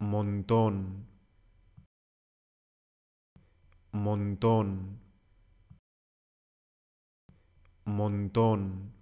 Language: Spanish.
montón, montón, montón.